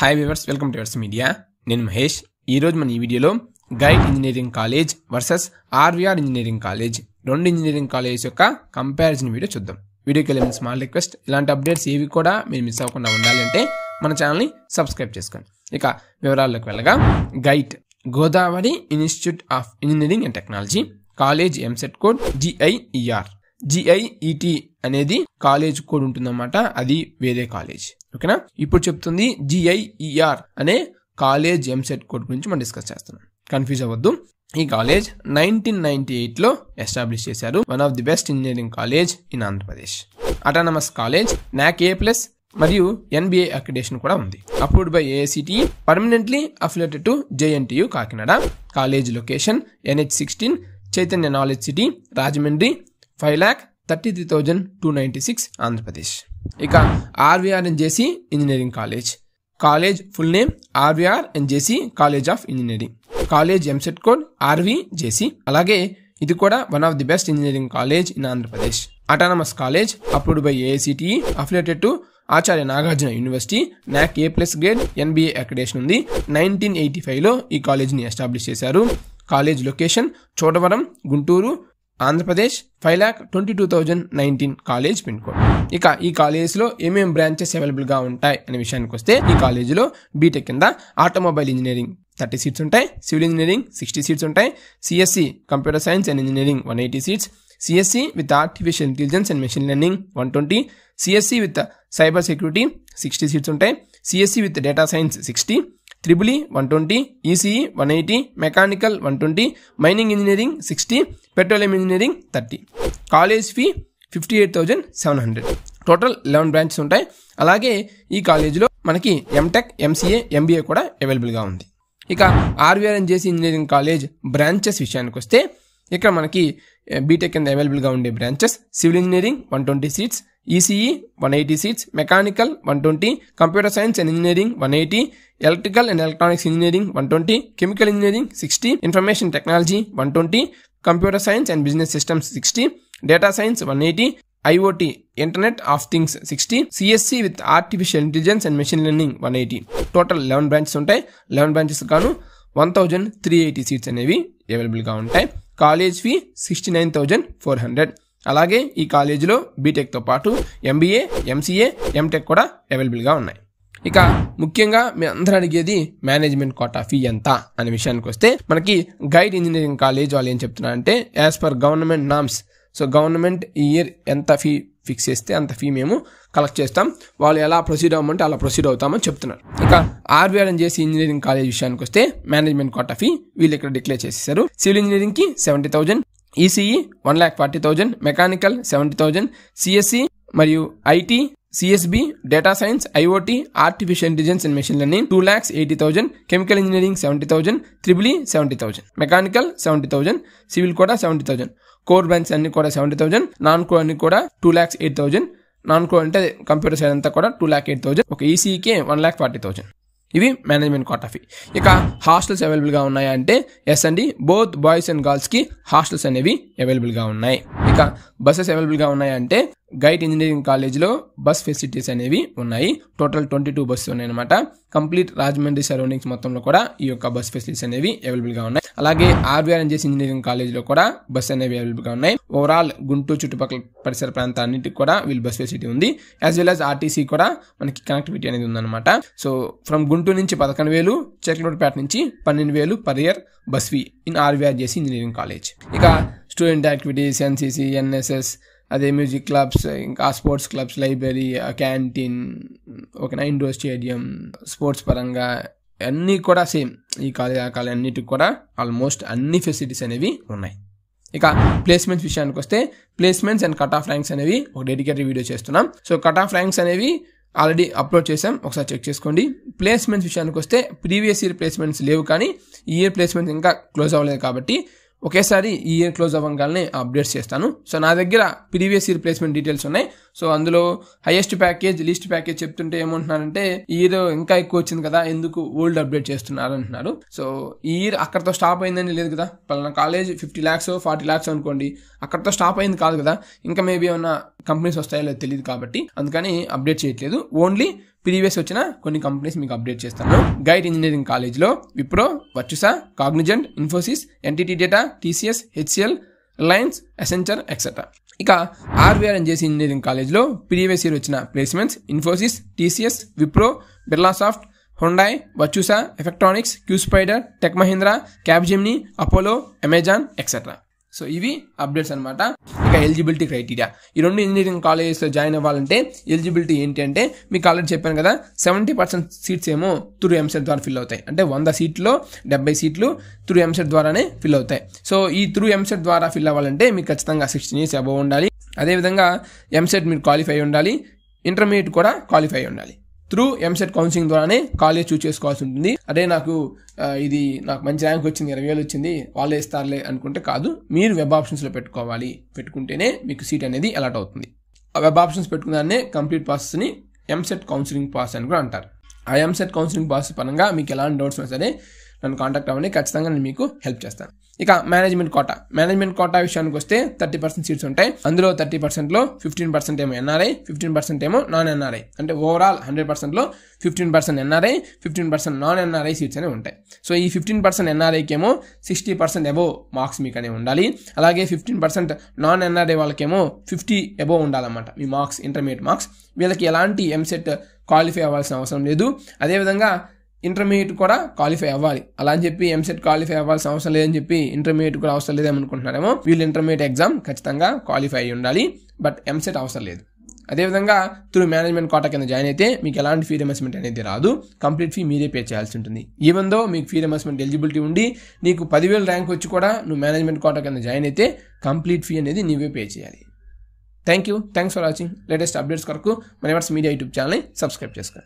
hi viewers welcome to Evers media నేను మహేష్ ఈరోజు మన ఈ వీడియోలో GIET engineering college versus RVR engineering college రెండు ఇంజనీరింగ్ కాలేజ్ యొక్క కంపారిజన్ వీడియో చూద్దాం వీడియోకి వెళ్ళిన స్మాల్ రిక్వెస్ట్ ఇలాంటి అప్డేట్స్ ఏవి కూడా మీరు మిస్ అవ్వకుండా ఉండాలంటే మన ఛానల్ని సబ్స్క్రైబ్ చేసుకోండి ఇక వివరాల్లోకి వెళ్ళగా GIET Godavari institute of engineering and technology college EAMCET code GIER GIET అనేది కాలేజ్ కోడ్ ఉంటుంది అనమాట అది వేరే కాలేజ్ ఓకేనా ఇప్పుడు చెప్తుంది జిఐఈఆర్ e అనే కాలేజ్ ఎంసెట్ కోడ్ గురించి మనం డిస్కస్ చేస్తున్నాం కన్ఫ్యూజ్ అవ్వద్దు ఈ కాలేజ్ నైన్టీన్ నైన్టీ ఎయిట్లో ఎస్టాబ్లిష్ చేశారు one of the best engineering college in Andhra Pradesh autonomous college నాక్ ఏ ప్లస్ మరియు ఎన్బిఏ అక్రిడేషన్ కూడా ఉంది approved by AICTE permanently affiliated to JNTU Kakinada college location NH sixteen Chaitanya knowledge city Rajahmundry five lakh thirty three thousand two ninety six Andhra Pradesh ఇక RVR and JC engineering college college full name RVR and JC college of engineering college EAMCET code RV జేసీ అలాగే ఇది కూడా one of the best engineering college in Andhra Pradesh autonomous college approved by AICTE affiliated to Acharya Nagarjuna university నాక్ ఏ plus grade NBA అకడేషన్ ఉంది nineteen eighty ఫైవ్లో ఈ కాలేజ్ని establish చేశారు college location చోటవరం Guntur Andhra Pradesh five lakh twenty two thousand nineteen college pin code ఇక ఈ లో ఏమేమి branches అవైలబుల్గా ఉంటాయి అనే విషయానికి వస్తే ఈ కాలేజీలో బీటెక్ కింద ఆటోమొబైల్ ఇంజనీరింగ్ థర్టీ సీట్స్ ఉంటాయి సివిల్ ఇంజనీరింగ్ సిక్స్టీ సీట్స్ ఉంటాయి CSE e computer science and engineering one eighty seats CSE e with artificial intelligence and machine learning one twenty CSE e with cyber security sixty seats ఉంటాయి CSE with data science sixty triple E one twenty ECE one eighty mechanical one twenty mining engineering sixty petroleum engineering thirty college fee fifty eight thousand seven hundred total eleven branches ఉంటాయి అలాగే ఈ కాలేజీలో మనకి MTech MCA MBA కూడా అవైలబుల్గా ఉంది ఇక ఆర్వీఆర్ఎన్జేసీ engineering college branches విషయానికి వస్తే ఇక్కడ మనకి బీటెక్ eh, కింద అవైలబుల్గా ఉండే branches civil engineering one twenty seats ECE one eighty seats mechanical one twenty computer science and engineering one eighty electrical and electronics engineering one twenty chemical engineering sixty information technology one twenty computer science and business systems sixty data science one eighty IoT internet of things sixty CSE with artificial intelligence and machine learning one eighty total eleven branches ఉంటాయి eleven branches గాను one thousand three eighty seats అనేవి అవైలబుల్గా ఉంటాయి college fee sixty nine thousand four hundred అలాగే ఈ కాలేజీలో బీటెక్తో పాటు MBA MCA MTech కూడా అవైలబుల్గా ఉన్నాయి ఇక ముఖ్యంగా మీ అందరూ అడిగేది మేనేజ్మెంట్ కోట ఫీ ఎంత అనే విషయానికి వస్తే మనకి గైడ్ ఇంజనీరింగ్ కాలేజ్ వాళ్ళు ఏం అంటే as per government norms so government ఈ ఇయర్ ఎంత ఫీ ఫిక్స్ చేస్తే అంత ఫీ మేము కలెక్ట్ చేస్తాం వాళ్ళు ఎలా ప్రొసీడ్ అవ్వమంటే అలా ప్రొసీడ్ అవుతామని చెప్తున్నారు ఇక ఆర్బీఆర్ అని చేసి ఇంజనీరింగ్ కాలేజ్ విషయానికి వస్తే మేనేజ్మెంట్ కోటా ఫీ వీళ్ళు ఇక్కడ డిక్లేర్ చేసేసారు సివిల్ ఇంజనీరింగ్కి seventy thousand ECE one lakh forty thousand mechanical seventy thousand CSE మరియు IT CSB data science IoT artificial intelligence and machine learning two lakhs eighty thousand chemical engineering seventy thousand triple seventy thousand mechanical seventy thousand civil కూడా seventy thousand core branch అన్ని కూడా seventy thousand non core అన్ని కూడా two lakhs eight thousand non core అంటే computer side అంతా కూడా two lakh eight thousand ఒక ఈసీకి వన్ ల్యాక్ ఫార్టీ థౌసండ్ ఇవి మేనేజ్మెంట్ కోటా ఫీ ఇక హాస్టల్స్ అవైలబుల్గా ఉన్నాయా అంటే ఎస్ అండి బోత్ బాయ్స్ అండ్ గర్ల్స్కి హాస్టల్స్ అనేవి అవైలబుల్గా ఉన్నాయి ఇక బస్సెస్ అవైలబుల్గా ఉన్నాయంటే గైడ్ ఇంజనీరింగ్ కాలేజ్లో బస్ ఫెసిలిటీస్ అనేవి ఉన్నాయి టోటల్ ట్వంటీ టూ బస్సు ఉన్నాయన్నమాట కంప్లీట్ రాజమండ్రి సరౌండింగ్స్ మొత్తంలో కూడా ఈ యొక్క బస్ ఫెసిలిటీస్ అనేవి అవైలబుల్గా ఉన్నాయి అలాగే ఆర్వీఆర్ ఎన్జెస్ ఇంజనీరింగ్ కాలేజ్లో కూడా బస్ అనేవి అవైలబుల్గా ఉన్నాయి ఓవరాల్ గుంటూరు చుట్టుపక్కల పరిసర అన్నింటికి కూడా వీళ్ళు బస్ ఫెసిలిటీ ఉంది యాజ్ వెల్ యాజ్ ఆర్టీసీ కూడా మనకి కనెక్టివిటీ అనేది ఉందన్నమాట సో ఫ్రమ్ గుంటూరు నుంచి పదకొండు వేలు చెక్లోడ్పేట నుంచి పన్నెండు వేలు per year bus fee in RVR JC engineering college ఇక స్టూడెంట్ యాక్టివిటీస్ ఎన్సీసీ ఎన్ఎస్ఎస్ అదే మ్యూజిక్ క్లబ్స్ ఇంకా స్పోర్ట్స్ క్లబ్స్ లైబ్రరీ క్యాంటీన్ ఒక ఇండోర్ స్టేడియం స్పోర్ట్స్ పరంగా అన్నీ కూడా సేమ్ ఈ కాలేజ్ ఆ కాలేజ్ అన్నిటికి కూడా ఆల్మోస్ట్ అన్ని ఫెసిలిటీస్ అనేవి ఉన్నాయి ఇక ప్లేస్మెంట్స్ విషయానికి వస్తే placements and cut off ranks అనేవి ఒక డెడికేటెడ్ వీడియో చేస్తున్నాం సో కట్ ఆఫ్ ర్యాంక్స్ అనేవి ఆల్రెడీ అప్లోడ్ చేసాం ఒకసారి చెక్ చేసుకోండి ప్లేస్మెంట్స్ విషయానికి వస్తే ప్రీవియస్ ఇయర్ ప్లేస్మెంట్స్ లేవు కానీ ఈ ఇయర్ ప్లేస్మెంట్స్ ఇంకా క్లోజ్ అవ్వలేదు కాబట్టి ఒకేసారి ఈ ఇయర్ క్లోజ్ అవ్వగానే అప్డేట్స్ చేస్తాను సో నా దగ్గర ప్రీవియస్ ఇయర్ ప్లేస్మెంట్ డీటెయిల్స్ ఉన్నాయి సో అందులో హైయెస్ట్ ప్యాకేజ్ లీస్ట్ ప్యాకేజ్ చెప్తుంటే ఏమంటున్నారంటే ఈ ఇయర్ ఇంకా ఎక్కువ వచ్చింది కదా ఎందుకు ఓల్డ్ అప్డేట్ చేస్తున్నారు అంటున్నారు సో ఈ ఇయర్ అక్కడతో స్టాప్ అయిందని లేదు కదా పలానా college fifty lakhs forty lakhs అనుకోండి అక్కడతో స్టాప్ అయింది కాదు కదా ఇంకా మేబీ ఏమన్నా కంపెనీస్ వస్తాయో లేదో తెలియదు కాబట్టి అందుకని అప్డేట్ చేయట్లేదు ఓన్లీ ప్రీవియస్ వచ్చిన కొన్ని కంపెనీస్ మీకు అప్డేట్ చేస్తాను గైడ్ ఇంజనీరింగ్ కాలేజ్లో Wipro Virtusa Cognizant Infosys NTT data TCS HCL Reliance Accenture etcetera ఇక ఆర్వీఆర్ అండ్ ఇంజనీరింగ్ కాలేజ్లో ప్రీవియస్ ఇయర్ వచ్చిన placements Infosys TCS Wipro Birlasoft Hyundai వచ్చూసా Efftronics QSpider tech Mahindra Capgemini Apollo Amazon etcetera so ఇవి అప్డేట్స్ అనమాట ఇక ఎలిజిబిలిటీ క్రైటీరియా ఈ రెండు ఇంజనీరింగ్ కాలేజెస్లో జాయిన్ అవ్వాలంటే ఎలిజిబిలిటీ ఏంటి అంటే మీకు ఆల్రెడీ చెప్పాను కదా సెవెంటీ పర్సెంట్ సీట్స్ ఏమో త్రూ ఎంసెట్ ద్వారా ఫిల్ అవుతాయి అంటే వంద సీట్లో డెబ్బై సీట్లు త్రూ ఎంసెట్ ద్వారానే ఫిల్ అవుతాయి సో ఈ త్రూ ఎంసెట్ ద్వారా ఫిల్ అవ్వాలంటే మీకు ఖచ్చితంగా సిక్స్టీన్ ఇయర్స్ అబవ్ ఉండాలి అదేవిధంగా ఎంసెట్ మీరు క్వాలిఫై ఉండాలి ఇంటర్మీడియట్ కూడా క్వాలిఫై ఉండాలి త్రూ ఎంసెట్ కౌన్సిలింగ్ ద్వారానే కాలేజ్ చూస్ చేసుకోవాల్సి ఉంటుంది అదే నాకు ఇది నాకు మంచి ర్యాంక్ వచ్చింది ఇరవై వేలు వచ్చింది వాళ్ళే ఇస్తారులే అనుకుంటే కాదు మీరు వెబ్ ఆప్షన్స్లో పెట్టుకోవాలి పెట్టుకుంటేనే మీకు సీట్ అనేది అలాట్ అవుతుంది ఆ వెబ్ ఆప్షన్స్ పెట్టుకున్నానే కంప్లీట్ ప్రాసెస్ని ఎంసెట్ కౌన్సిలింగ్ పాస్ అని కూడా అంటారు ఆ ఎంసెట్ కౌన్సిలింగ్ పాస్ పరంగా మీకు ఎలాంటి డౌట్స్ ఉన్నా సరే నన్ను కాంటాక్ట్ అవ్వండి ఖచ్చితంగా నేను మీకు హెల్ప్ చేస్తాను ఇక మేనేజ్మెంట్ కోటా మేనేజ్మెంట్ కోటా విషయానికి వస్తే థర్టీ పర్సెంట్ సీట్స్ ఉంటాయి అందులో థర్టీ పర్సెంట్లో ఫిఫ్టీన్ పర్సెంట్ ఏమో ఎన్ఆర్ఐ ఫిఫ్టీన్ పర్సెంట్ ఏమో నాన్ ఎన్ఆర్ఐ అంటే ఓవరాల్ హండ్రెడ్ పర్సెంట్లో fifteen percent NRI fifteen percent non NRI seats అనేవి ఉంటాయి సో ఈ ఫిఫ్టీన్ పర్సెంట్ ఎన్ఆర్ఐకి ఏమో సిక్స్టీ పర్సెంట్ ఎబో మార్క్స్ మీకు అనేవి ఉండాలి అలాగే ఫిఫ్టీన్ పర్సెంట్ నాన్ ఎన్ఆర్ఐ వాళ్ళకేమో ఫిఫ్టీ అబోవ్ ఉండాలన్నమాట మీ మార్క్స్ ఇంటర్మీడియట్ మార్క్స్ వీళ్ళకి ఎలాంటి ఎంసెట్ క్వాలిఫై అవ్వాల్సిన అవసరం లేదు అదేవిధంగా ఇంటర్మీడియట్ కూడా క్వాలిఫై అవ్వాలి అలా అని చెప్పి ఎంసెట్ క్వాలిఫై అవ్వాల్సిన అవసరం లేదని చెప్పి ఇంటర్మీడియట్ కూడా అవసరం అనుకుంటున్నారేమో వీళ్ళు ఇంటర్మీడియట్ ఎగ్జామ్ ఖచ్చితంగా క్వాలిఫై అయి ఉండాలి బట్ ఎంసెట్ అవసరం లేదు అదేవిధంగా త్రూ మేనేజ్మెంట్ కోట కింద జాయిన్ అయితే మీకు ఎలాంటి ఫీ రిమర్స్మెంట్ అనేది రాదు కంప్లీట్ ఫీ మీరే పే చేయాల్సి ఉంటుంది ఈవెన్ దో మీకు ఫీ రిమర్స్మెంట్ ఎలిజిబిలిటీ ఉండి నీకు పదివేల ర్యాంక్ వచ్చి కూడా నువ్వు మేనేజ్మెంట్ కోట కింద జాయిన్ అయితే కంప్లీట్ ఫీ అనేది నీవే పే చేయాలి thank you thanks for watching latest updates కొరకు ఎవర్స్ మీడియా యూట్యూబ్ ఛానల్ని సబ్స్క్రైబ్ చేసుకోండి